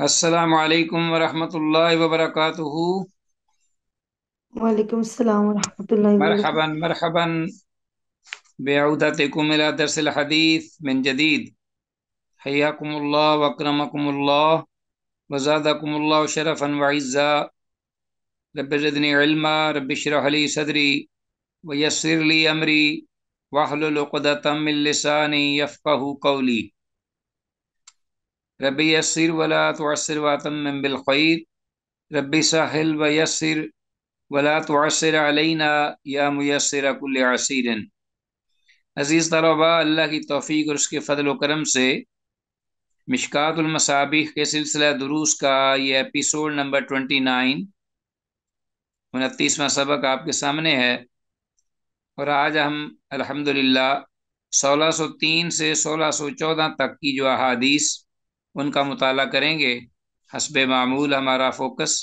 السلام عليكم ورحمة الله وبركاته وعليكم السلام ورحمة الله وبركاته مرحبا مرحبا بعودتكم إلى درس الحديث من جديد حياكم الله وأكرمكم الله وزادكم الله شرفا وعزا رب زدني علما رب اشرح لي صدري ويسر لي أمري واحلل عقدة من لساني يفقه قولي रब यसर वला तोसर वातम बिलखैर रब साहिल व यसर वला तोसर अलैना या मैसर कुल आसिर अज़ीज़ तलबा अल्लाह की तोफ़ी और उसके फ़ल करम से मिशकातुलमसाबिक के सिलसिला दुरूस का ये एपिसोड नंबर ट्वेंटी नाइन उनतीसवा सबक आपके सामने है और आज हम अल्हम्दुलिल्लाह तीन से सोलह सौ चौदह तक की जो अहादीस उनका मताल करेंगे हसब मामूल हमारा फोकस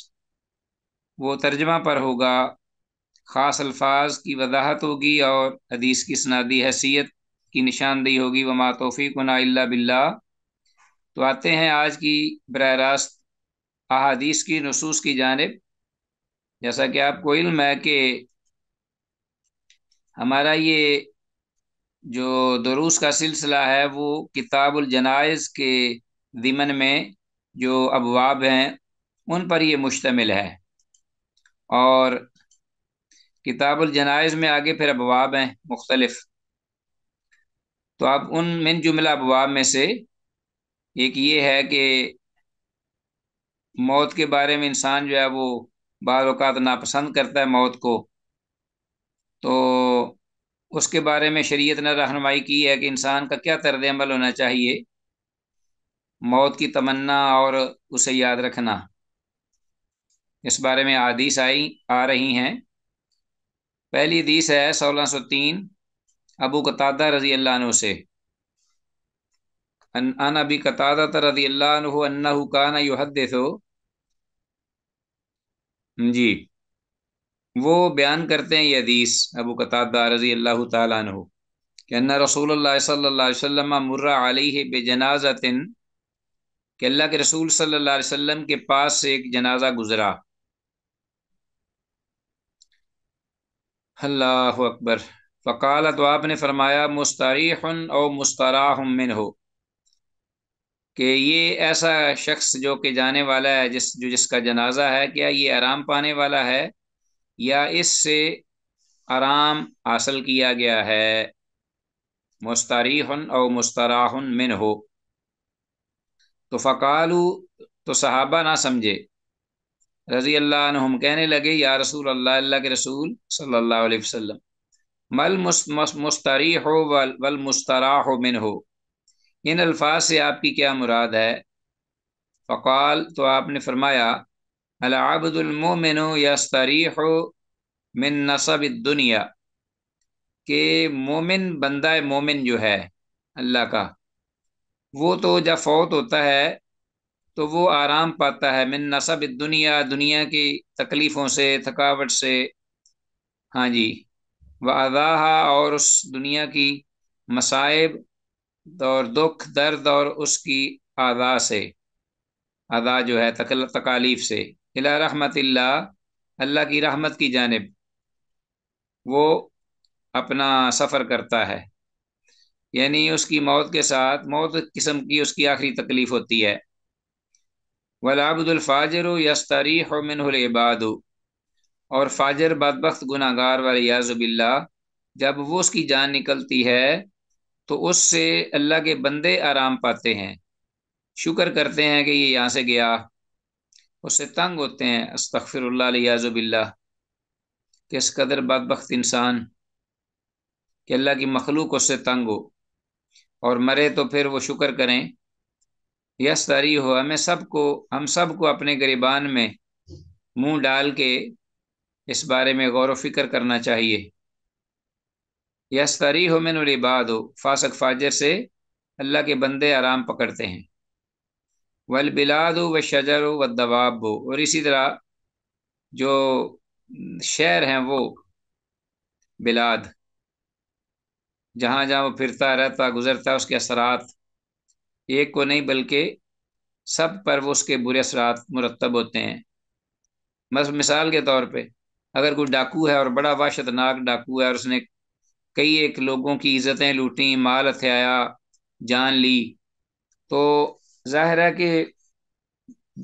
वो तर्जमा पर होगा ख़ास अल्फाज की वजाहत होगी और हदीस की सनादी हैसियत की निशानदेही होगी वमा तोफ़ी ना बिल्ला तो आते हैं आज की बर रास्त अहादीस की नसूस की जानब जैसा कि आपको इल्म है कि हमारा ये जो दरूस का सिलसिला है वो किताबुल जनाइज़ के ज़िमन में जो अबवाब हैं उन पर ये मुश्तमिल है और किताबुलजनाइज में आगे फिर अबवाब हैं मुख्तलफ तो आप उन मिन जुमला अबवाब में से एक ये है कि मौत के बारे में इंसान जो है वो बार अवत नापसंद करता है मौत को तो उसके बारे में शरीयत ने रहनमाई की है कि इंसान का क्या तर्द अमल होना चाहिए मौत की तमन्ना और उसे याद रखना इस बारे में आदिश आई आ रही हैं पहली हदीस है 1603 अबू कतादा रजी अल्लाह से अन अबी कतादा रजी अल्लाह अन्ना काना जी वो बयान करते हैं ये हदीस अबू कतादा रजी अल्लाह तु कि अन्ना रसूल सल्ला वसम मुर्रा अलह बेजनाज़तिन कि अल्लाह के रसूल सल्लल्लाहु अलैहि वसल्लम के पास से एक जनाजा गुजरा अल्लाह अकबर फ़काल तो आपने फरमाया मुस्तारीह और मुस्ताराह मिन हो कि ये ऐसा शख्स जो कि जाने वाला है जिस जो जिसका जनाजा है क्या ये आराम पाने वाला है या इससे आराम हासिल किया गया है मुस्तारी और मुस्ताराहन मिन हो तो फ़कालू तो सहाबा ना समझे रजी अल्लाह हम कहने लगे या रसूल अल्लाह अल्लाह के रसूल सल्लल्लाहु अलैहि वसल्लम मल मुस्तरी हो वल, वल मुस्तरा हो मिन हो इन अल्फाज से आपकी क्या मुराद है फ़काल तो आपने फरमाया अलाबदुलमोमिन यस्तरी हो मिन नसब दुनिया के मोमिन बंदा मोमिन जो है अल्लाह का वो तो जब फौत होता है तो वो आराम पाता है मिन नसब दुनिया दुनिया की तकलीफ़ों से थकावट से हाँ जी व अदाहा और उस दुनिया की मसाइब और दुख दर्द और उसकी आदा से आदा जो है तकल तकालीफ से अला रहमत अल्लाह की रहमत की जानब वो अपना सफ़र करता है यानी उसकी मौत के साथ मौत किस्म की उसकी आखिरी तकलीफ होती है वलाबुदुलफाजर यस्तरी मिनबाद और फाजर बदबख्त गुनागार याजुबिल्ला जब वो उसकी जान निकलती है तो उससे अल्लाह के बंदे आराम पाते हैं शुक्र करते हैं कि ये यहाँ से गया उससे तंग होते हैं याजुबिल्ला किस कदर बदबख्त इंसान कि अल्लाह की मखलूक उससे तंग हो और मरे तो फिर वो शुक्र करें यस तारी हो हमें सबको हम सबको अपने गरीबान में मुंह डाल के इस बारे में गौर फिक्र करना चाहिए यस तारी हो मिन रिबाद हो फासक फाजर से अल्लाह के बंदे आराम पकड़ते हैं वल बिलाद हो व शजर हो व दबाब हो और इसी तरह जो शहर हैं वो बिलाद जहाँ जहाँ वो फिरता रहता गुजरता उसके असरात एक को नहीं बल्कि सब पर वो उसके बुरे असरात मुरतब होते हैं बस मिसाल के तौर पे अगर कोई डाकू है और बड़ा वाशतनाक डाकू है और उसने कई एक लोगों की इज़्ज़तें लूटी माल हथ्याया जान ली तो जाहिर है कि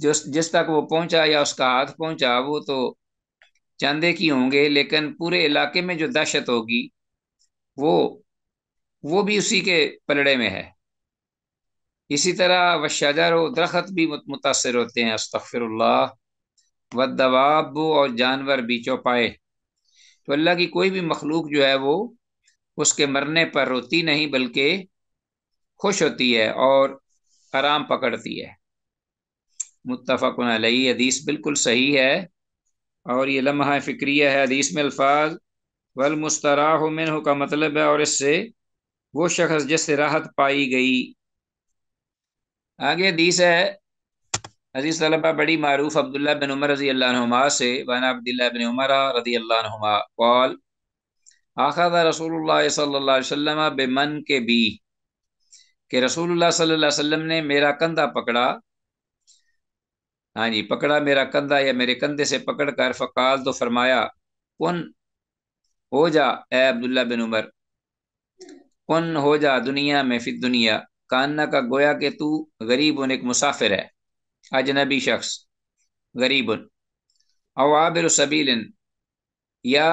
जिस जिस तक वो पहुंचा या उसका हाथ पहुंचा वो तो चांदे की होंगे लेकिन पूरे इलाके में जो दहशत होगी वो वो भी उसी के पलड़े में है इसी तरह व शजर दरख्त भी मुतासर होते हैं अस्तफ़िरल्ला व दबाब और जानवर बीचों पाए तो अल्लाह की कोई भी मखलूक जो है वो उसके मरने पर रोती नहीं बल्कि खुश होती है और आराम पकड़ती है मुतफ़न अलही हदीस बिल्कुल सही है और ये लम्हा फ़िक्रिया है हदीस में अल्फाज वलमस्तरा मिन का मतलब है और इससे वो शख्स जिससे राहत पाई गई आगे दीस है अजीज तलबा बड़ी मारूफ अब्दुल्ला बिन उमर रजी अल्लाहुमा से वाना अब्दुल्ला बिन उमर रजी अल्लाहुमा कौल आखा रसूल सल्लाम बे बेमन के बी के रसूल सल्लाम ने मेरा कंधा पकड़ा हाँ जी पकड़ा मेरा कंधा या मेरे कंधे से पकड़ कर फ़काल तो फरमाया कन हो जा ए अब्दुल्ला बिन उमर कन हो जा दुनिया में फिर दुनिया कानना का गोया के तू उन एक मुसाफिर है अजनबी शख्स उन अवाबिर सबील या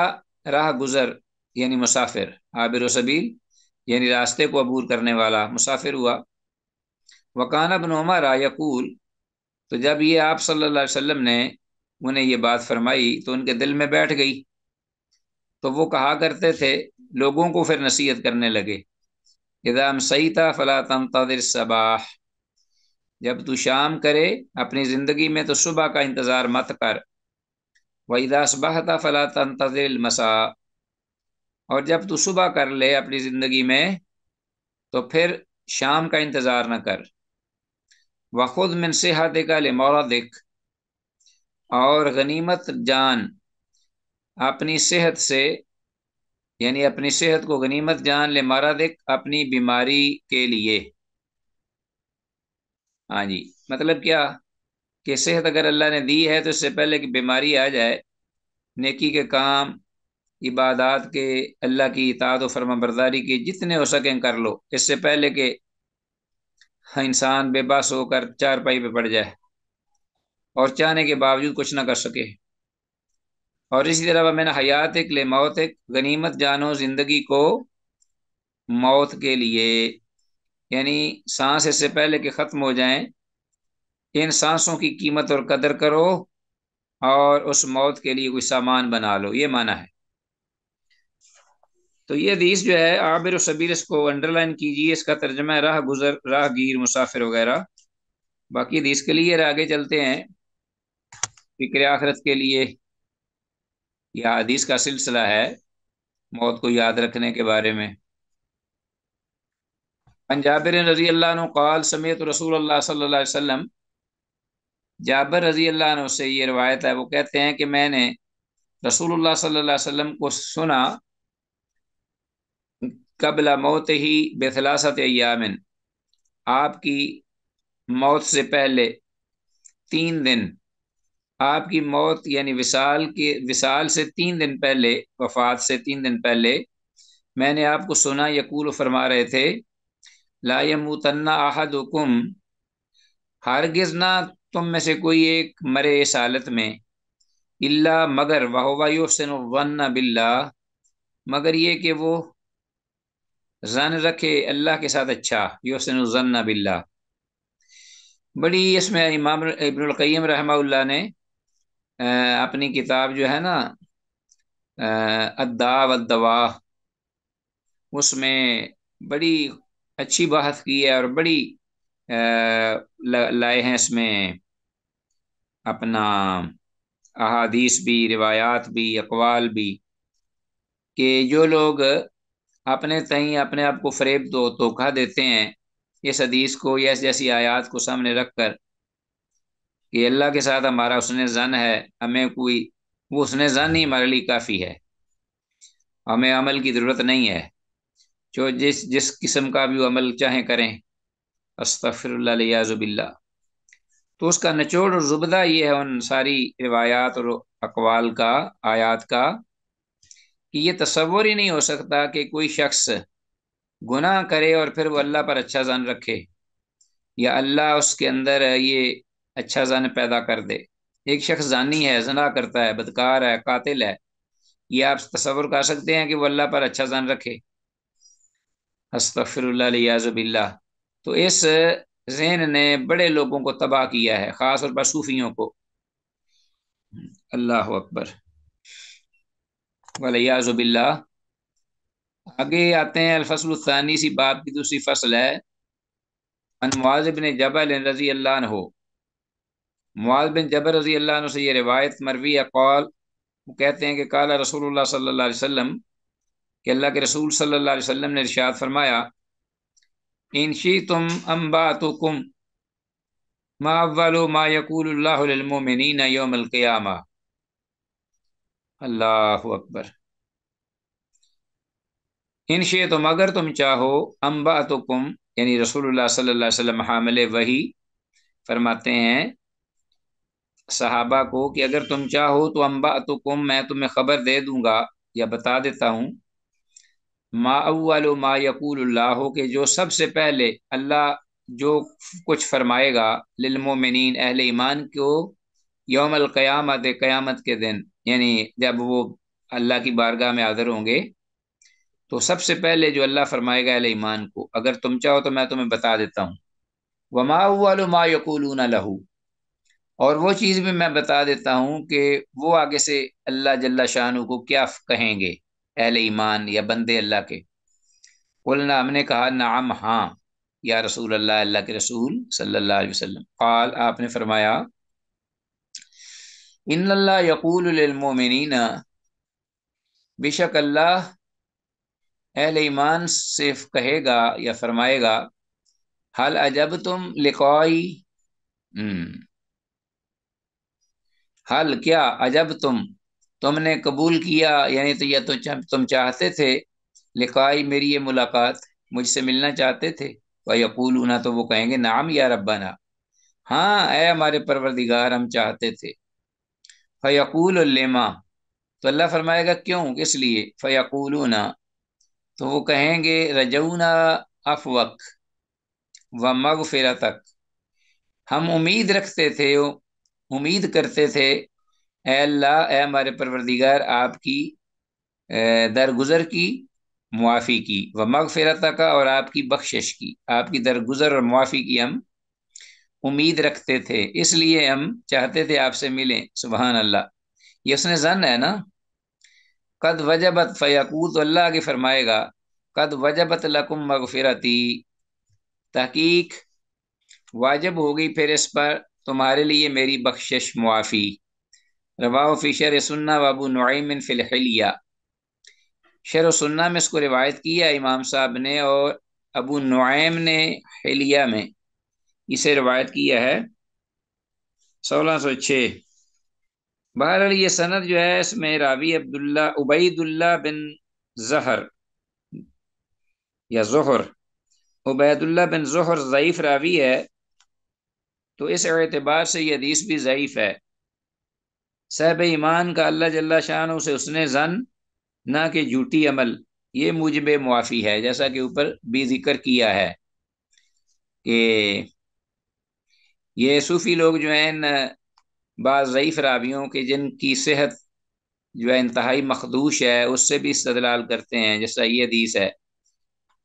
राह गुजर यानी मुसाफिर आबिर सबील यानी रास्ते को अबूर करने वाला मुसाफिर हुआ वकान बन उमर यकूल तो जब ये आप सल्ला वम ने उन्हें ये बात फरमाई तो उनके दिल में बैठ गई तो वो कहा करते थे लोगों को फिर नसीहत करने लगे इदाम सईता फला तंतदिर सबाह जब तू शाम करे अपनी ज़िंदगी में तो सुबह का इंतज़ार मत कर था फला तंतदिर मसा और जब तू सुबह कर ले अपनी ज़िंदगी में तो फिर शाम का इंतज़ार न कर व खुद मिन सेहत का लिमौरा दिख और गनीमत जान अपनी सेहत से यानी अपनी सेहत को गनीमत जान ले मारा देख अपनी बीमारी के लिए हाँ जी मतलब क्या कि सेहत अगर अल्लाह ने दी है तो इससे पहले कि बीमारी आ जाए नेकी के काम इबादत के अल्लाह की और फर्मा बरदारी की जितने हो सकें कर लो इससे पहले कि इंसान बेबस होकर चार पाई पे पड़ जाए और चाहने के बावजूद कुछ ना कर सके और इसी तरह वह मैंने हयात एक ले मौत एक गनीमत जानो ज़िंदगी को मौत के लिए यानी सांस इससे पहले कि ख़त्म हो जाए इन सांसों की कीमत और कदर करो और उस मौत के लिए कोई सामान बना लो ये माना है तो ये हदीस जो है आबिर सबीर इसको अंडरलाइन कीजिए इसका तर्जमा राह गुजर राहगीर मुसाफिर वगैरह बाकी हदीस के लिए आगे चलते हैं फिक्र आखरत के लिए यह हदीस का सिलसिला है मौत को याद रखने के बारे में पंजाबिर रजी अल्लाह कौल समेत रसूल अल्लाह सल्लल्लाहु अलैहि वसल्लम जाबर रजी अल्लाह से ये रवायत है वो कहते हैं कि मैंने रसूल अल्लाह सल्लल्लाहु अलैहि वसल्लम को सुना कबला मौत ही बेथलासत यामिन आपकी मौत से पहले तीन दिन आपकी मौत यानी विशाल के विशाल से तीन दिन पहले वफात से तीन दिन पहले मैंने आपको सुना यकूल फरमा रहे थे लायम तन्ना आहद हुकुम हारगिज ना तुम में से कोई एक मरे इस हालत में इल्ला मगर वाहन वन्ना बिल्ला मगर ये कि वो जन रखे अल्लाह के साथ अच्छा योसन जन्ना बिल्ला बड़ी इसमें इमाम इबनकैम रहमा ने अपनी किताब जो है ना अद्दा अदवा उसमें बड़ी अच्छी बात की है और बड़ी लाए हैं इसमें अपना अहादीस भी रिवायात भी अकवाल भी कि जो लोग अपने तई अपने आप को फरेब दो तो, धोखा देते हैं इस हदीस को या जैसी आयात को सामने रख कर कि अल्लाह के साथ हमारा उसने जन है हमें कोई वो उसने जन ही हमारे लिए काफ़ी है हमें अमल की ज़रूरत नहीं है जो जिस जिस किस्म का भी अमल चाहे करें अस्तफ़िरल्लाजुबिल्ला तो उसका नचोड़ और जुबदा ये है उन सारी रिवायात और अकवाल का आयात का कि ये तस्वुर ही नहीं हो सकता कि कोई शख्स गुनाह करे और फिर वो अल्लाह पर अच्छा जन रखे या अल्लाह उसके अंदर ये अच्छा जन पैदा कर दे एक शख्स जानी है जना करता है बदकार है कातिल है ये आप तस्वर कर सकते हैं कि वो अल्लाह पर अच्छा जन रखे हस्तफ़िरल्लाजुबिल्ला तो इस जहन ने बड़े लोगों को तबाह किया है ख़ास तौर पर सूफियों को अल्लाह अकबर वलियाजुबिल्ला आगे आते हैं अलफसलानी सी बाप की दूसरी फसल है अनवाज बिन जबल रजी अल्लाह हो मुआल बिन जबर रजी अल्लाह से ये रिवायत मरवी अकौल वो कहते हैं कि काला रसूल सल्ला वसम कि अल्लाह के रसूल सल्ला वसम ने इर्शाद फरमाया इनशी तुम अम्बा तो कुम मावलो मा यकूलमिन योमलक़यामा अल्लाह अकबर इन शे तुम अगर तुम चाहो अम्बा तो कुम यानी रसूल सल्ला वसम हामले वही फरमाते हैं सहाबा को कि अगर तुम चाहो तो अम्बा तो कुम मैं तुम्हें खबर दे दूंगा या बता देता हूँ मा अव्वल मा यकूल्लाह के जो सबसे पहले अल्लाह जो कुछ फरमाएगा लिलमोमिन अहल ईमान को योम क़यामत क़यामत के दिन यानी जब वो अल्लाह की बारगाह में आदर होंगे तो सबसे पहले जो अल्लाह फरमाएगा अल ईमान को अगर तुम चाहो तो मैं तुम्हें बता देता हूँ वमा अव्वल मा यकूलून लहू और वो चीज़ भी मैं बता देता हूँ कि वो आगे से अल्लाह जल्ला शाह को क्या कहेंगे अहल ईमान या बंदे अल्लाह के बोलना हमने कहा नाम हाँ या रसूल अल्लाह अल्लाह के रसूल सल्लल्लाहु अलैहि वसल्लम आपने फरमाया इन अल्लाह यकूलमिन बेशक अल्लाह अहल ईमान से कहेगा या फरमाएगा हल अजब तुम लिकॉई हम्म। हल क्या अजब तुम तुमने कबूल किया यानी तो या तो तुम चाहते थे लिखाई मेरी ये मुलाकात मुझसे मिलना चाहते थे भाई ना तो वो कहेंगे नाम या रब्बाना हाँ ऐ हमारे परवरदिगार हम चाहते थे फ़यकूल लेमा तो अल्लाह फरमाएगा क्यों इसलिए फ़यकूलूना तो वो कहेंगे रजौना अफवक व मग मगफिरा तक हम उम्मीद रखते थे उम्मीद करते थे अल्लाह हमारे परवरदिगार आपकी दरगुजर की मुआफ़ी की व मगफिरत का और आपकी बख्शिश की आपकी दरगुजर और मुआफ़ी की हम उम्मीद रखते थे इसलिए हम चाहते थे आपसे मिलें सुबहान अल्लाह ये उसने जन है ना कद वजबत फ़याकूत तो अल्लाह के फरमाएगा कद वजबत लकुम मगफिरती तहकीक वाजब हो गई फिर इस पर तुम्हारे लिए मेरी बख्शिश मुआफ़ी रवा फ़िशर सुन्ना बाबू नुमन फ़िलहलिया शर सुन्ना में इसको रिवायत किया इमाम साहब ने और अबू नुम ने हलिया में इसे रिवायत किया है सोलह सौ छः बहर ये सनत जो है इसमें रावी अब्दुल्ला उबैदुल्ला बिन जहर या जहर उबैदुल्ला बिन जहर ज़यीफ़ रावी है तो इस एतबार से यह हदीस भी ज़यीफ़ है सहब ईमान का अल्लाह जल्ला शाह उसे उसने जन ना कि झूठी अमल ये बे मुआफ़ी है जैसा कि ऊपर भी जिक्र किया है कि ये सूफ़ी लोग जो हैं बाज़ीफ़ रावियों के जिनकी सेहत जो है इंतहाई मखदूश है उससे भी इस्तलाल करते हैं जैसा ये हदीस है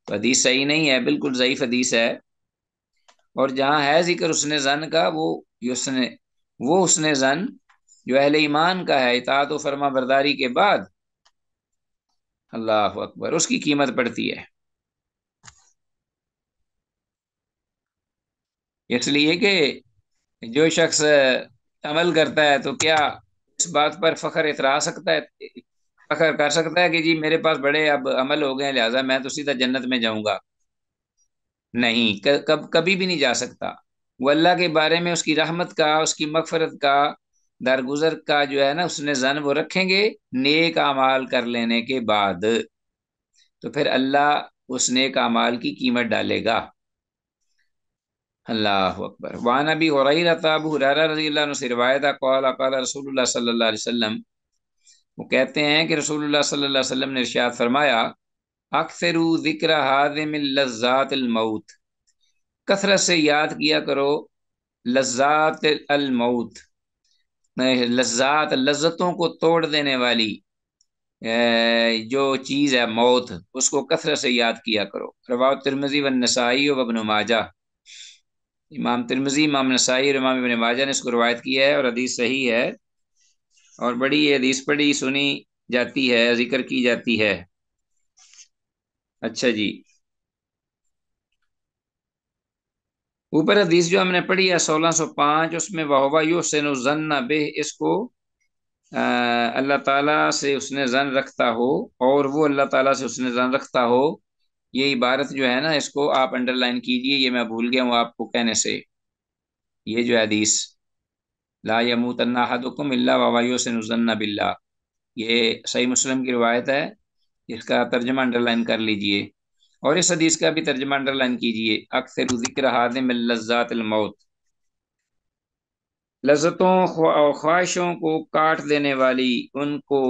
तो हदीस सही नहीं है बिल्कुल ज़यीफ़ हदीस है और जहाँ है जिक्र उसने जन का वो उसने वो उसने जन जो अहल ईमान का है इतात व फरमा बरदारी के बाद अल्लाह अकबर उसकी कीमत पड़ती है इसलिए कि जो शख्स अमल करता है तो क्या इस बात पर फख्र इतरा सकता है फख्र कर सकता है कि जी मेरे पास बड़े अब अमल हो गए लिहाजा मैं तो सीधा जन्नत में जाऊंगा नहीं कब कभी भी नहीं जा सकता वो अल्लाह के बारे में उसकी रहमत का उसकी मकफरत का दरगुजर का जो है ना उसने जन वो रखेंगे नेक अमाल कर लेने के बाद तो फिर अल्लाह उस नेक अमाल की कीमत डालेगा अल्लाह अकबर वान अबी रही रहता रवायत कौल वो कहते हैं कि रसूल सल्ला ने इर्शाद फरमाया अक्सर ज़िक्र हाजिम लज्जातमौत कसरत से याद किया करो लज्जात अलमौत लज्जात लज्जतों को तोड़ देने वाली जो चीज़ है मौत उसको कसरत से याद किया करो रवा तिरमजी व नसाई वबन माजा इमाम तिरमजी इमाम नसाई और इमाम इबन माजा ने इसको रवायत किया है और अदीस सही है और बड़ी अदीस पढ़ी सुनी जाती है जिक्र की जाती है अच्छा जी ऊपर हदीस जो हमने पढ़ी है 1605 उसमें वाहवा यू सेनुजन्ना बे इसको अल्लाह ताला से उसने जन रखता हो और वो अल्लाह ताला से उसने जन रखता हो ये इबारत जो है ना इसको आप अंडरलाइन कीजिए ये मैं भूल गया हूँ आपको कहने से ये जो हदीस ला यमू तन्ना हदुकुम वाहवा यू जन्ना बिल्ला ये सही मुस्लिम की रिवायत है इसका तर्जमा अंडरलाइन कर लीजिए और इस हदीस का भी तर्जमा अंडरलाइन कीजिए अक्सर जिक्र हादम लज्जातमौत लज्जतों ख्वाहिशों को काट देने वाली उनको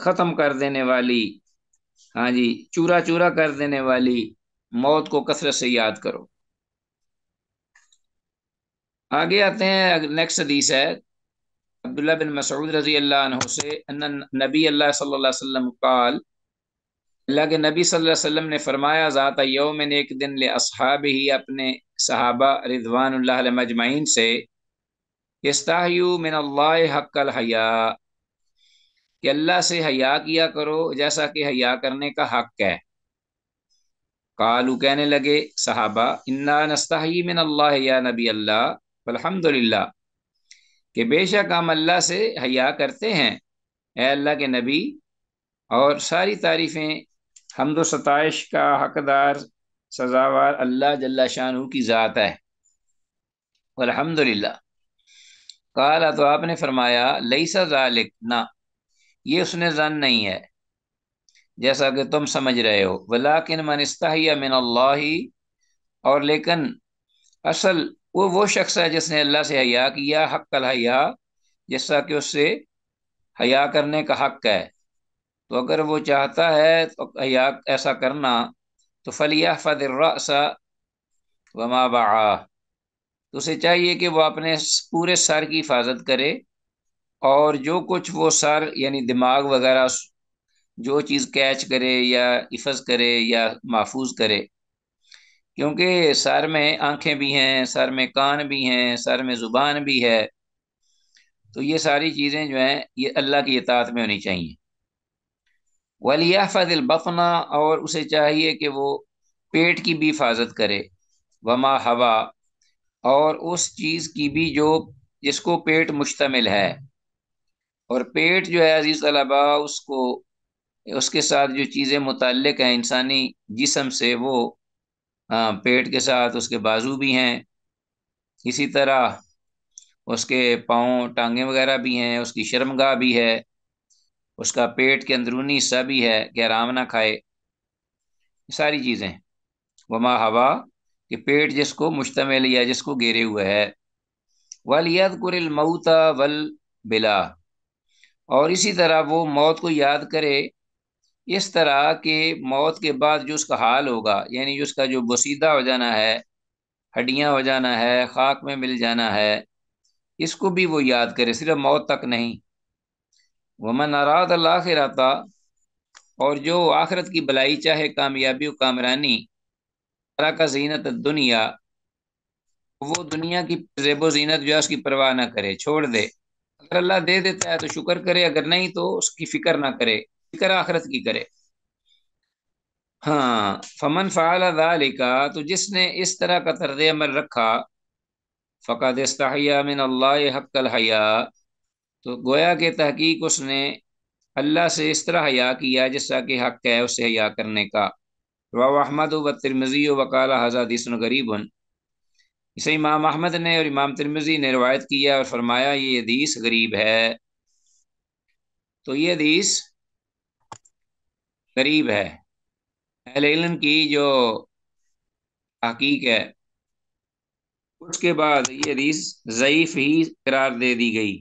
ख़त्म कर देने वाली हाँ जी चूरा चूरा कर देने वाली मौत को कसरत से याद करो आगे आते हैं नेक्स्ट हदीस है अब्दुल्ला बिन मसूद रजी अल्लाह से नबी अल्लाह सल्लल्लाहु अलैहि वसल्लम अल्लाह के नबी सल्लल्लाहु अलैहि वसल्लम ने फरमाया ज़ात यौम एक दिन ले असहाब ही अपने सहाबा रिजवान मजमाइन से यस्तायु मिन अल्लाह हक्कल हया कि अल्लाह से हया किया करो जैसा कि हया करने का हक है कालू कहने लगे सहाबा इन्ना नस्ताही मिन अल्लाह या नबी अल्लाह अलहमदिल्ला कि बेशक हम अल्लाह से हया करते हैं ए अल्लाह के नबी और सारी तारीफ़ें हमदो सताइश का हकदार सजावार अल्लाह जल्ला शाह की ज़ात है अलहमदिल्ला कहा तो आपने फरमाया लईसा जालिक ना ये उसने जन नहीं है जैसा कि तुम समझ रहे हो किन मनस्ता मिन अल्लाह और लेकिन असल वो वो शख्स है जिसने अल्लाह से हया किया हक कल हया जैसा कि उससे हया करने का हक है तो अगर वो चाहता है तो हया ऐसा करना तो फलिया फ़दर्रासा वमा बा तो उसे चाहिए कि वो अपने पूरे सर की हिफाजत करे और जो कुछ वो सर यानी दिमाग वगैरह जो चीज़ कैच करे या इफ़ज़ करे या महफूज करे क्योंकि सर में आंखें भी हैं सर में कान भी हैं सर में ज़ुबान भी है तो ये सारी चीज़ें जो हैं ये अल्लाह की इतात में होनी चाहिए वलियाफ़त बफना और उसे चाहिए कि वो पेट की भी हिफाजत करे वमा हवा और उस चीज़ की भी जो जिसको पेट मुश्तमिल है और पेट जो है अजीज़ तलबा उसको उसके साथ जो चीज़ें मुतल हैं इंसानी जिसम से वो हाँ, पेट के साथ उसके बाजू भी हैं इसी तरह उसके पाँव टांगे वगैरह भी हैं उसकी शर्मगाह भी है उसका पेट के अंदरूनी हिस्सा भी है कि आराम ना खाए सारी चीज़ें वमा हवा कि पेट जिसको मुश्तमिल या जिसको घेरे हुए है कुरिल मऊता वल बिला और इसी तरह वो मौत को याद करे इस तरह के मौत के बाद जो उसका हाल होगा यानी उसका जो बसीदा हो जाना है हड्डियाँ हो जाना है खाक में मिल जाना है इसको भी वो याद करे सिर्फ मौत तक नहीं वमन नारात अल्लाखिरता और जो आखिरत की भलाई चाहे कामयाबी और कामरानी का जीनत दुनिया वो दुनिया की जेबो जीनत जो है उसकी परवाह ना करे छोड़ दे अगर अल्लाह दे देता है तो शुक्र करे अगर नहीं तो उसकी फिक्र ना करे फिक्र आखरत की करे हाँ फमन फ़ालिका तो जिसने इस तरह का तर्द अमल रखा फ़कत इस्तिया मिन अल्लाह हक्कल हया तो गोया के तहकीक उसने अल्लाह से इस तरह हया किया जिसका कि हक है उसे हया करने का वाह अहमद व तिरमजी वकाल हज़ादिसन गरीबन इसे इमाम अहमद ने और इमाम तिरमजी ने रवायत किया और फरमाया ये हदीस गरीब है तो ये हदीस करीब है अहल इल्म की जो हकीक है उसके बाद ये हदीस ज़यीफ़ ही करार दे दी गई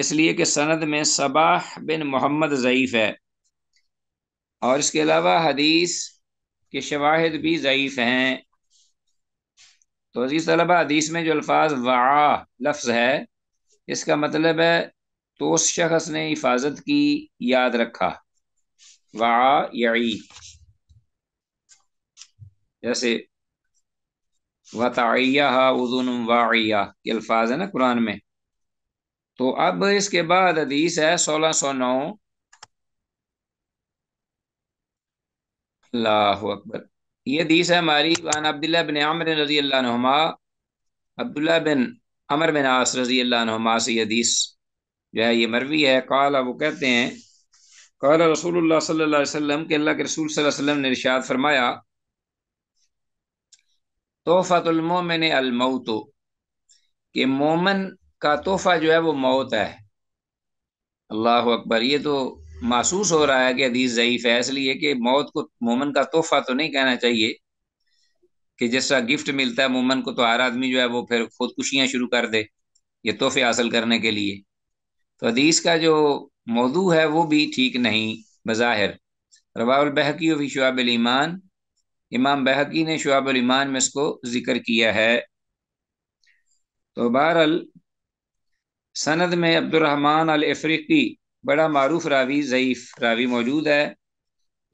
इसलिए कि सनद में सबाह बिन मोहम्मद ज़यीफ़ है और इसके अलावा हदीस के शवाहद भी ज़यीफ़ हैं तो अजीज़ तलबा हदीस में जो अल्फाज वा लफ्ज़ है इसका मतलब है तो उस शख्स ने हिफाजत की याद रखा जैसे वतैया उदन वाइया के अल्फाज है ना कुरान में तो अब इसके बाद हदीस है सोलह सौ नौ अल्लाह अकबर ये हदीस है हमारी वान अब्दुल्ला बिन आमर रजी अल्लाहमा अब्दुल्ला बिन अमर बिन आस रजी अल्लाहमा से हदीस जो है ये मरवी है अब वो कहते हैं कर रसूल सल्लाम के अल्लाह के रसूल वसल्लम ने इर्शाद फरमाया तोहफ़ातुलमोमिन अलमौत के मोमन का तोहफ़ा जो है वो मौत है अल्लाह अकबर ये तो महसूस हो रहा है कि हदीस ज़यीफ़ है इसलिए कि मौत को मोमन का तोहफ़ा तो नहीं कहना चाहिए कि जिस तरह गिफ्ट मिलता है मोमन को तो हर आदमी जो है वो फिर खुदकुशियाँ शुरू कर दे ये तोहफे हासिल करने के लिए तो हदीस का जो मौजू है वो भी ठीक नहीं बज़ाहिर रबाबलबहकी व ईमान इमाम बहकी ने ईमान में इसको ज़िक्र किया है तो बहरल सनद में अब्दुलरहमान अलफ्रीकी बड़ा मरूफ रावी ज़यीफ़ रावी मौजूद है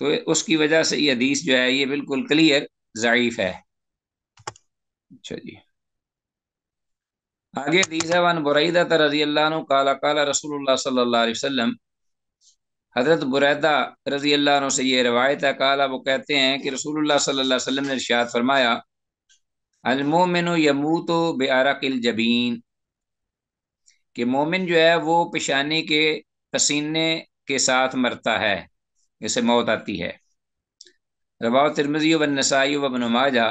तो उसकी वजह से ये हदीस जो है ये बिल्कुल क्लियर ज़यीफ़ है अच्छा जी आगे दीजावान बुरैदा रजी अल्लाह काला काला रसूलुल्लाह सल्लल्लाहु अलैहि वसल्लम हज़रत बुरैदा रजी अल्लाह से ये रवायत है काला वो कहते हैं कि रसूलुल्लाह सल्लल्लाहु अलैहि वसल्लम ने इरशाद फरमाया अलमोमिन यमूतो बेआरकिल जबीन कि मोमिन जो है वो पेशानी के पसीने के साथ मरता है इसे मौत आती है रबाव तिरमजी व नसाई व माजा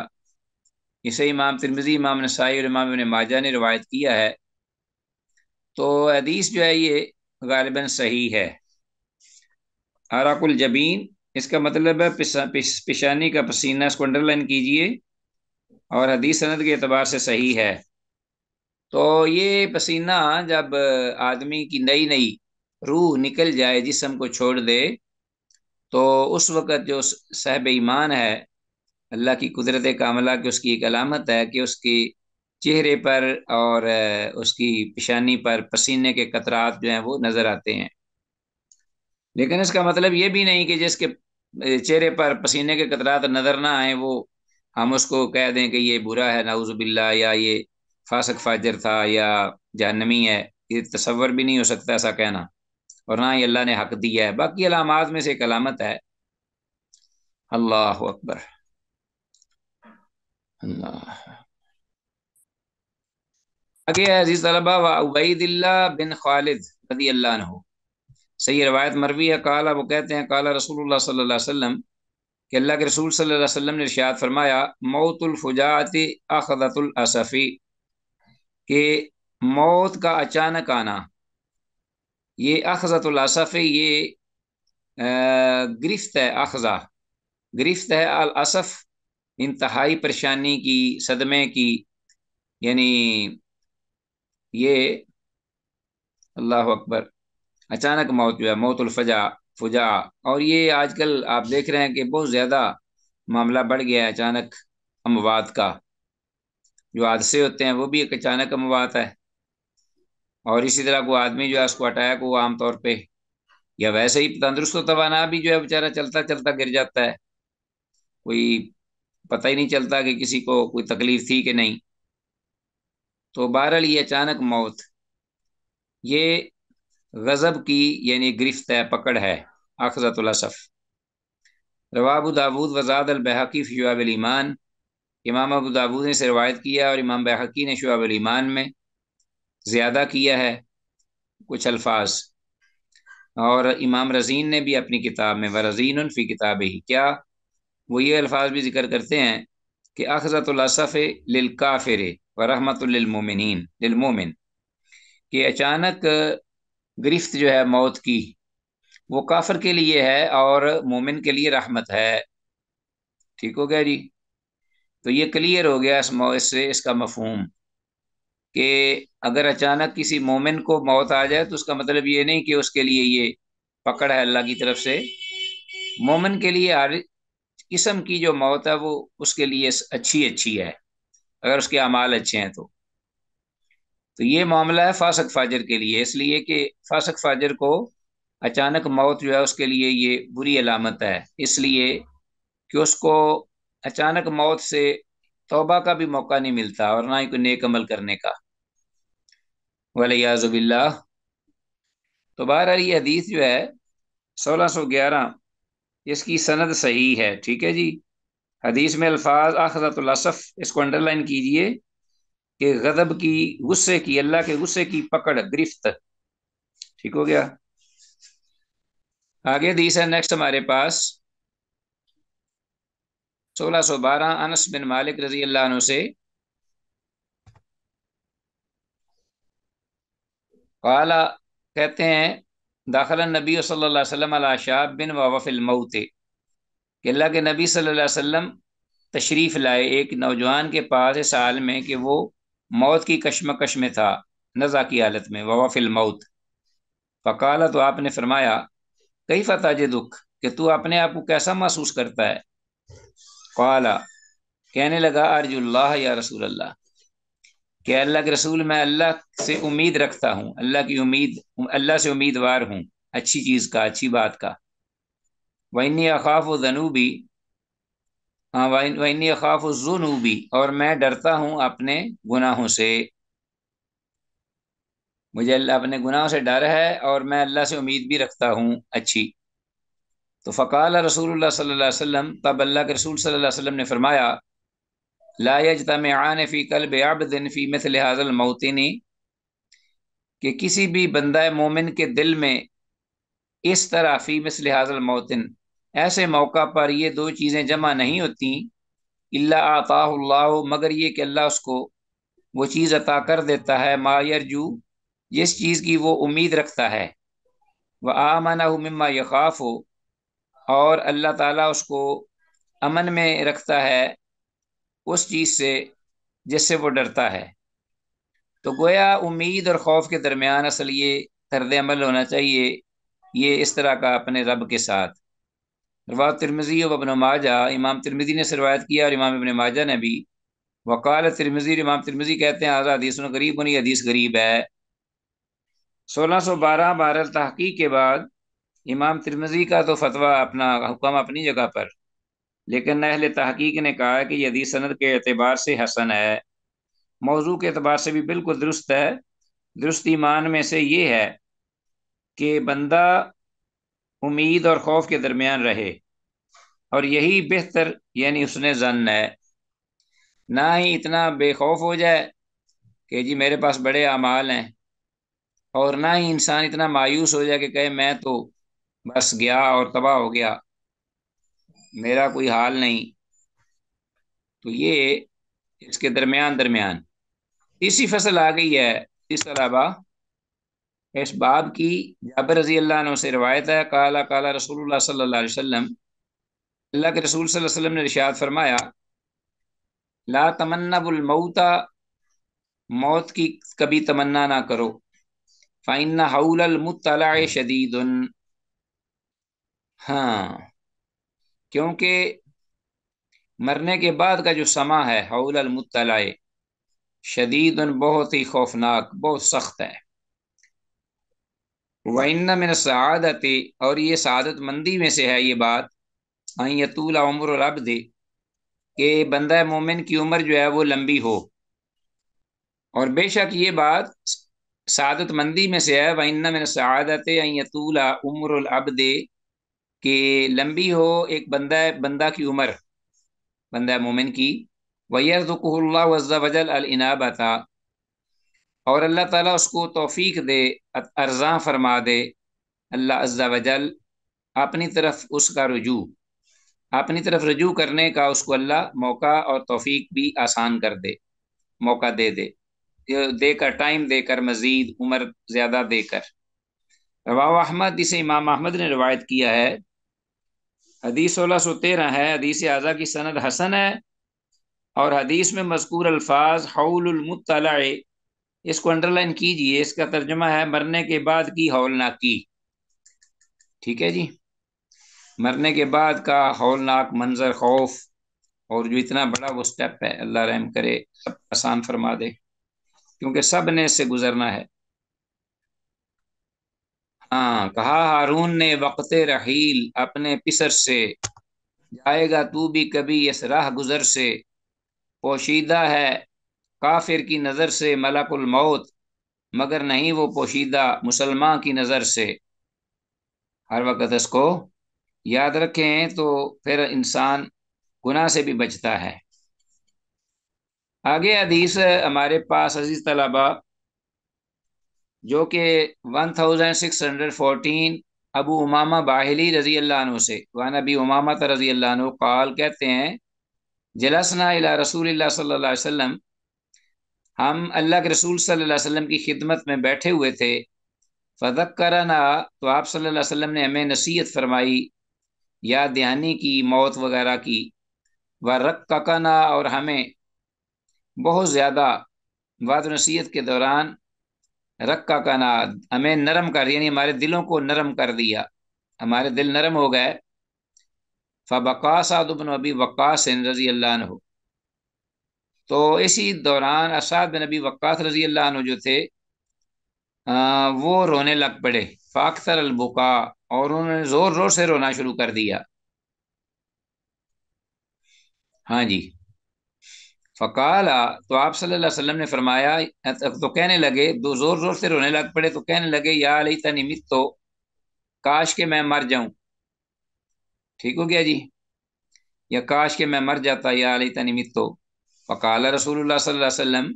इसे इमाम तिरमजी इमाम नसाई और इमाम माजा ने रवायत किया है तो हदीस जो है ये गालिबा सही है आराकुल जबीन इसका मतलब है पिस, पिशानी का पसीना इसको अंडरलाइन कीजिए और हदीस सनद के अतबार से सही है तो ये पसीना जब आदमी की नई नई रूह निकल जाए जिसम को छोड़ दे तो उस वक़्त जो साहब ईमान है अल्लाह की कुदरत कामला की उसकी एक अलामत है कि उसकी चेहरे पर और उसकी पेशानी पर पसीने के कतरात जो हैं वो नज़र आते हैं लेकिन इसका मतलब ये भी नहीं कि जिसके चेहरे पर पसीने के कतरात नज़र ना आए वो हम उसको कह दें कि ये बुरा है नाउजुबिल्ला या ये फासक फाजर था या जहनमी है ये तस्वर भी नहीं हो सकता ऐसा कहना और ना ही अल्लाह ने हक दिया है बाकी अलामत में से एक अलामत है अल्लाह अकबर आगे अजीज तलबा बिन खालिद रदी अल्लाह सही रवायत मरवी है काला वो कहते हैं काला रसूल सल्लम के कि अल्लाह के रसूल सल्ला ने इर्शाद फरमाया मौतुलफुजात अखदतुलसफ़ी के मौत का अचानक आना ये अखजतुलसफ़ी ये गिरफ्त है अखजा गिरफ्त है अलसफ़ इंतहाई परेशानी की सदमे की यानी ये अल्लाह अकबर अचानक मौत जो है मौतुलफजा फुजा और ये आजकल आप देख रहे हैं कि बहुत ज़्यादा मामला बढ़ गया है अचानक अमवात का जो हादसे होते हैं वो भी एक अचानक अमवात है और इसी तरह को आदमी जो है उसको अटैक हुआ आमतौर पर या वैसे ही तंदुरुस्त तोाना भी जो है बेचारा चलता चलता गिर जाता है कोई पता ही नहीं चलता कि किसी को कोई तकलीफ थी कि नहीं तो बहरहाल ये अचानक मौत ये गज़ब की यानी गिरफ्त है पकड़ है आखजतुलसफ़ रवाब दाबूद वजाद अलबहकी शुआब ईमान इमाम अबू दाबूद ने सिरवायत रवायत किया और इमाम बहकी ने शुआबलीमान ईमान में ज़्यादा किया है कुछ अल्फाज और इमाम रजीन ने भी अपनी किताब में रजीन फ़ी किताब ही क्या वो ये अल्फाज भी जिक्र करते हैं कि अखजतुल्लासफ़ लिलकाफिर व रहमतमिन लिलमोमिन कि अचानक गिरफ्त जो है मौत की वो काफिर के लिए है और मोमिन के लिए रहमत है ठीक हो गया जी तो ये क्लियर हो गया इस मौत से इसका मफहम कि अगर अचानक किसी मोमिन को मौत आ जाए तो उसका मतलब ये नहीं कि उसके लिए ये पकड़ है अल्लाह की तरफ से मोमिन के लिए किस्म की जो मौत है वो उसके लिए अच्छी अच्छी है अगर उसके अमाल अच्छे हैं तो तो ये मामला है फासक फाजर के लिए इसलिए कि फासक फाजर को अचानक मौत जो है उसके लिए ये बुरी अलामत है इसलिए कि उसको अचानक मौत से तोबा का भी मौका नहीं मिलता और ना ही कोई नेक अमल करने का याजुबिल्ला तो बहर ये हदीस जो है सोलह सौ ग्यारह इसकी सनद सही है ठीक है जी हदीस में अल्फाज आखजतुल्लासफ़ इसको अंडरलाइन कीजिए कि गदब की गुस्से की अल्लाह के गुस्से की पकड़ गिरफ्त ठीक हो गया आगे हदीस है नेक्स्ट हमारे पास 1612 अनस बिन मालिक रजी अल्लाह से काला कहते हैं दाखिल नबी सल्ला शाह बिन वफ़िलमौत कि अल्लाह के नबी सल्लम तशरीफ़ लाए एक नौजवान के पास इस साल में कि वो मौत की कशमकश में था नज़ा की हालत में वफ़िलमौत फ़काल तो आपने फरमाया कई फताज दुख कि तू अपने आप को कैसा महसूस करता है कला कहने लगा अर्जुल्ला या रसूल अल्लाह कि अल्लाह के रसूल मैं अल्लाह से उम्मीद रखता हूँ अल्लाह की उम्मीद अल्लाह से उम्मीदवार हूँ अच्छी चीज़ का अच्छी बात का वन अखाफ जनूबी हाँ, वन अखाफ जुनूबी और मैं डरता हूँ अपने गुनाहों से मुझे अल्लाह अपने गुनाहों से डर है और मैं अल्लाह से उम्मीद भी रखता हूँ अच्छी तो फ़काल रसूल सल्लम तब अल्लाह के रसूल सल्लल्लाहु अलैहि वसल्लम ने फरमाया लाजतमान फ़ी कल बेआबदिन फ़ी मिसल हाजल मोतनी कि किसी भी बंदा मोमिन के दिल में इस तरह फ़ी मिसल हाजल मोतिन ऐसे मौका पर ये दो चीज़ें जमा नहीं होती अल्ला अताहुल्ला मगर ये कि अल्लाह उसको वो चीज़ अता कर देता है मायरजू जिस चीज़ की वो उम्मीद रखता है वह आमना मम्मा यकाफ़ हो और अल्लाह ताला उसको अमन में रखता है उस चीज़ से जिससे वो डरता है तो गोया उम्मीद और खौफ के दरमियान असल ये तर्द अमल होना चाहिए ये इस तरह का अपने रब के साथ रवा तिरमज़ी वबन माजा इमाम तिरमिजी ने सरवायत किया और इमाम इबन माजा ने भी वकाल तिरमज़ी इमाम तिरमज़ी कहते हैं आज़ा हदीस गरीब उन्हें हदीस गरीब है सोलह सौ बारह बारह तहकीक के बाद इमाम तिरमिजी का तो फतवा अपना हुक्म अपनी जगह पर लेकिन अहल तहकीक ने कहा कि यदि सनद के अतबार से हसन है मौजू के अतबार से भी बिल्कुल दुरुस्त है दुरुस्त ईमान में से ये है कि बंदा उम्मीद और खौफ के दरमियान रहे और यही बेहतर यानी उसने जन है ना ही इतना बेखौफ हो जाए कि जी मेरे पास बड़े अमाल हैं और ना ही इंसान इतना मायूस हो जाए कि कहे मैं तो बस गया और तबाह हो गया मेरा कोई हाल नहीं तो ये इसके दरमियान दरमियान तीसरी फसल आ गई है इस अलावा इस बाब की जाबर रजी अल्लाह से रवायत है काला काला रसूल सल्लाम अल्लाह के रसूल वसम ने रिशात फरमाया ला तमन्नाबुलमऊता मौत की कभी तमन्ना ना करो फाइन हाउल मुतला शदीद हाँ क्योंकि मरने के बाद का जो समा है मुतलाए शदीद बहुत ही खौफनाक बहुत सख्त है वन्ना मेरे सदती और ये सदत मंदी में से है ये बात अतूल उम्र रब दे के बंदा मोमिन की उम्र जो है वो लंबी हो और बेशक ये बात सदत मंदी में से है वन्ना मेरे सदत अतूल उम्र अब दे कि लंबी हो एक बंदा बंदा की उम्र बंदा मोमिन की वज़ल अलनाबता और अल्लाह ताला उसको तौफीक दे अर्जा फरमा दे अल्लाह अज्जा वजल अपनी तरफ उसका रजू अपनी तरफ रुजू करने का उसको अल्लाह मौका और तौफीक भी आसान कर दे मौका दे दे देकर टाइम देकर मज़ीद उम्र ज़्यादा देकर रवा अहमद इसे इमाम अहमद ने रवायत किया है हदीस सोलह सौ तेरह है हदीस आज़ा की सनद हसन है और हदीस में मजकूर अल्फाज हौलमतला इसको अंडरलाइन कीजिए इसका तर्जमा है मरने के बाद की हौलनाक की ठीक है जी मरने के बाद का हौलनाक मंजर खौफ और जो इतना बड़ा वो स्टेप है अल्लाह रहम करे सब आसान फरमा दे क्योंकि सब ने इससे गुजरना है हाँ कहा हारून ने वक्त रहील अपने पिसर से जाएगा तू भी कभी इस राह गुजर से पोशीदा है काफिर की नज़र से मलकुल मौत मगर नहीं वो पोशीदा मुसलमान की नज़र से हर वक्त इसको याद रखें तो फिर इंसान गुनाह से भी बचता है आगे हदीस हमारे पास अजीज़ तलाबा जो कि 1614 अबू उमामा बाहली रजी अल्लाह से वन अबी उमामा रजी अल्लाह कॉल कहते हैं जलसना अला रसूल सल्लाम हम अल्लाह के रसूल सल्ला की खिदमत में बैठे हुए थे फदक फतकरना तो आप अलैहि वसल्लम ने हमें नसीहत फरमाई या दहानी की मौत वगैरह की व रक्कना और हमें बहुत ज़्यादा वाद नसीहत के दौरान रक्का का ना हमें नरम कर यानी हमारे दिलों को नरम कर दिया हमारे दिल नरम हो गए फ़बकासादबिन अबी वक्स रजी अल्लाह तो इसी दौरान असाद बिन अबी वक्स रजी अल्लाह जो थे आ, वो रोने लग पड़े फ़ाकतर अलबुका और उन्होंने ज़ोर ज़ोर से रोना शुरू कर दिया हाँ जी फ़काला तो आप सल्लल्लाहु अलैहि वसल्लम ने फरमाया तो कहने लगे दो ज़ोर ज़ोर से रोने लग पड़े तो कहने लगे या अली तनिमित तो काश के मैं मर जाऊं ठीक हो गया जी या काश के मैं मर जाता या अली तनिमित तो फ़काला रसूल वसम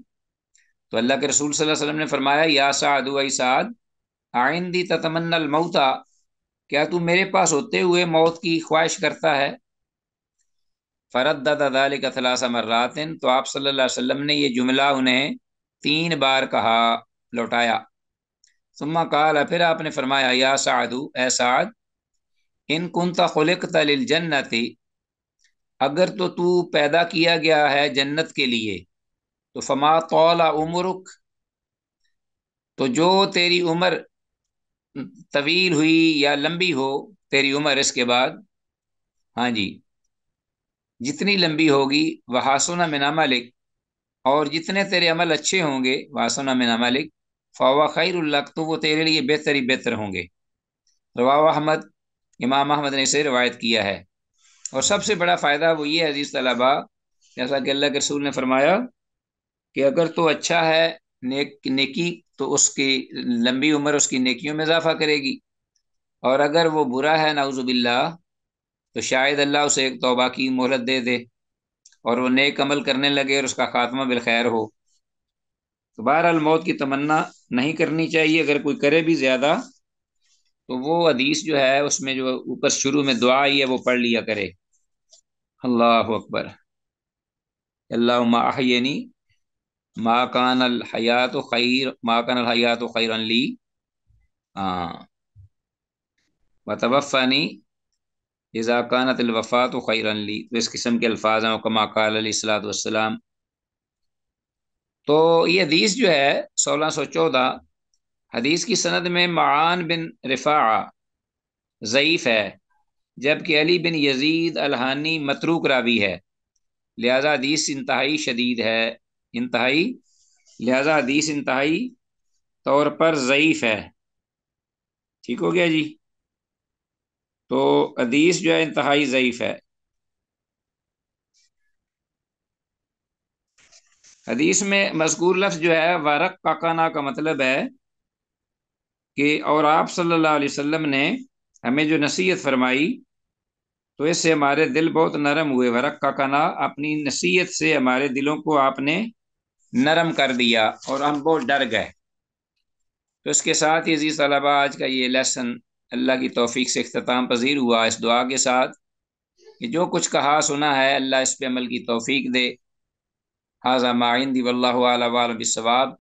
तो अल्लाह के रसूल वसल्लम ने फरमाया या साद वही साद आइंदी तमन्नल मऊता क्या तू मेरे पास होते हुए मौत की ख्वाहिश करता है फ़रद तदालिकलासा मर्रातिन तो आप सल्ला अलैहि ने यह जुमला उन्हें तीन बार कहा लौटाया सुम्मा काला फिर आपने फरमाया या साधु ए साद इन कुंता खुलक तलिल जन्नति अगर तो तू पैदा किया गया है जन्नत के लिए तो फमा तोला उमरुक तो जो तेरी उम्र तवील हुई या लंबी हो तेरी उम्र इसके बाद हाँ जी जितनी लंबी होगी वहासुना मिना मालिक और जितने तेरे अमल अच्छे होंगे वासना मिना मालिक फवा खैर तो वो तेरे लिए बेहतर ही बेहतर होंगे रवा अहमद इमाम अहमद ने इसे रवायत किया है और सबसे बड़ा फ़ायदा वो ये अजीज़ तलाबा जैसा कि अल्लाह के रसूल ने फरमाया कि अगर तो अच्छा है नेक नेकी तो उसकी लंबी उम्र उसकी नेकियों में इजाफा करेगी और अगर वो बुरा है नाउजुबिल्ला तो शायद अल्लाह उसे एक तोबा की मोहलत दे दे और वो नेक अमल करने लगे और उसका खात्मा बिलखैर हो तो बहरहाल मौत की तमन्ना नहीं करनी चाहिए अगर कोई करे भी ज़्यादा तो वो हदीस जो है उसमें जो ऊपर शुरू में दुआ आई है वो पढ़ लिया करे अल्लाह अकबर अल्लाहनी माकान कान अलहयात खैर माकान अलहयात खैर अली हाँ बतवफ़ानी इज़ाकानत वफ़ा तो खैरली तो इस किस्म के अल्फाज हैं कमा कालसलाम तो ये हदीस जो है सोलह सौ चौदह हदीस की सनद में मान बिन रिफा ज़यीफ़ है जबकि अली बिन यजीद अलहानी मतरूक रावी है लिहाजा हदीस इंतहाई शदीद है इंतहाई लिहाजा हदीस इंतहाई तौर पर ज़यीफ़ है ठीक हो गया जी तो हदीस जो है इंतहाई ज़यीफ है हदीस में मजकूर लफ्ज़ जो है वारक काकाना का मतलब है कि और आप सल्लल्लाहु अलैहि वसल्लम ने हमें जो नसीहत फरमाई तो इससे हमारे दिल बहुत नरम हुए वरक काकाना अपनी नसीहत से हमारे दिलों को आपने नरम कर दिया और हम बहुत डर गए तो इसके साथ ही अजीज़ तलबा आज का ये लेसन अल्लाह की तोफ़ी से अख्ताम पजीर हुआ इस दुआ के साथ कि जो कुछ कहा सुना है अल्लाह इस पर अमल की तोफ़ी दे हाजा माइन दी वल्ला वालवालवाब